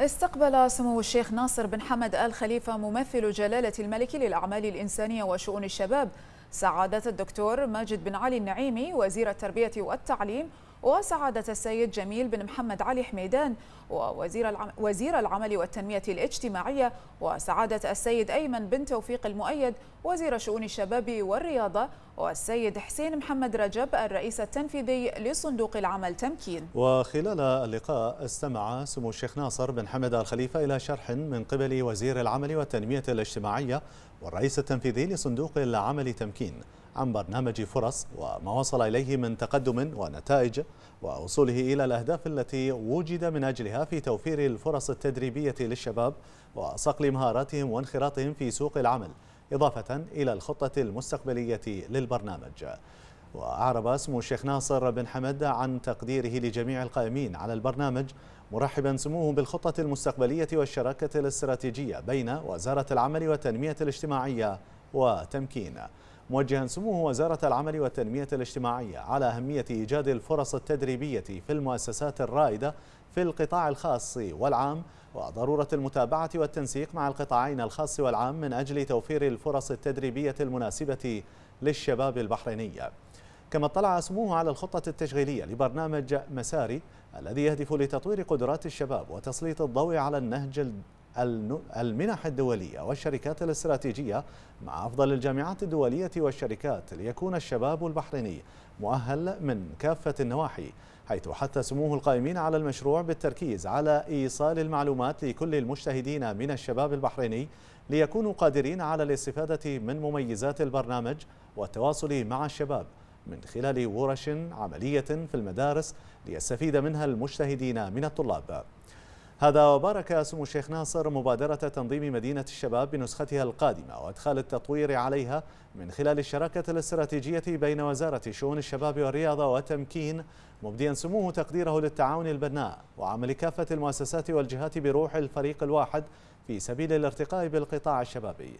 استقبل سمو الشيخ ناصر بن حمد آل خليفة ممثل جلالة الملك للأعمال الإنسانية وشؤون الشباب سعادة الدكتور ماجد بن علي النعيمي وزير التربية والتعليم وسعادة السيد جميل بن محمد علي حميدان ووزير وزير العمل والتنمية الاجتماعية وسعادة السيد أيمن بن توفيق المؤيد وزير شؤون الشباب والرياضة والسيد حسين محمد رجب الرئيس التنفيذي لصندوق العمل تمكين وخلال اللقاء استمع سمو الشيخ ناصر بن حمد الخليفة إلى شرح من قبل وزير العمل والتنمية الاجتماعية والرئيس التنفيذي لصندوق العمل تمكين عن برنامج فرص وما وصل إليه من تقدم ونتائج ووصوله إلى الأهداف التي وجد من أجلها في توفير الفرص التدريبية للشباب وصقل مهاراتهم وانخراطهم في سوق العمل إضافة إلى الخطة المستقبلية للبرنامج وأعرب اسم الشيخ ناصر بن حمد عن تقديره لجميع القائمين على البرنامج مرحبا سموه بالخطة المستقبلية والشراكة الاستراتيجية بين وزارة العمل والتنمية الاجتماعية وتمكين موجها سموه وزارة العمل والتنمية الاجتماعية على أهمية إيجاد الفرص التدريبية في المؤسسات الرائدة في القطاع الخاص والعام وضرورة المتابعة والتنسيق مع القطاعين الخاص والعام من أجل توفير الفرص التدريبية المناسبة للشباب البحريني كما اطلع سموه على الخطة التشغيلية لبرنامج مساري الذي يهدف لتطوير قدرات الشباب وتسليط الضوء على النهج المنح الدولية والشركات الاستراتيجية مع أفضل الجامعات الدولية والشركات ليكون الشباب البحريني مؤهل من كافة النواحي حيث حث سموه القائمين على المشروع بالتركيز على إيصال المعلومات لكل المجتهدين من الشباب البحريني ليكونوا قادرين على الاستفادة من مميزات البرنامج والتواصل مع الشباب من خلال ورش عملية في المدارس ليستفيد منها المجتهدين من الطلاب هذا وبارك سمو الشيخ ناصر مبادرة تنظيم مدينة الشباب بنسختها القادمة وإدخال التطوير عليها من خلال الشراكة الاستراتيجية بين وزارة شؤون الشباب والرياضة وتمكين مبديا سموه تقديره للتعاون البناء وعمل كافة المؤسسات والجهات بروح الفريق الواحد في سبيل الارتقاء بالقطاع الشبابي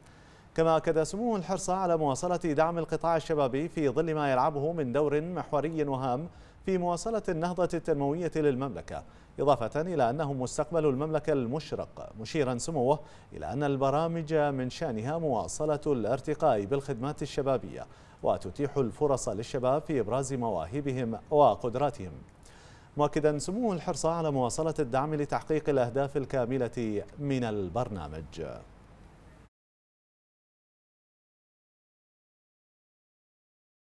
كما أكد سموه الحرص على مواصلة دعم القطاع الشبابي في ظل ما يلعبه من دور محوري وهام في مواصلة النهضة التنموية للمملكة إضافة إلى أنه مستقبل المملكة المشرق مشيرا سموه إلى أن البرامج من شأنها مواصلة الارتقاء بالخدمات الشبابية وتتيح الفرص للشباب في إبراز مواهبهم وقدراتهم مؤكدا سموه الحرص على مواصلة الدعم لتحقيق الأهداف الكاملة من البرنامج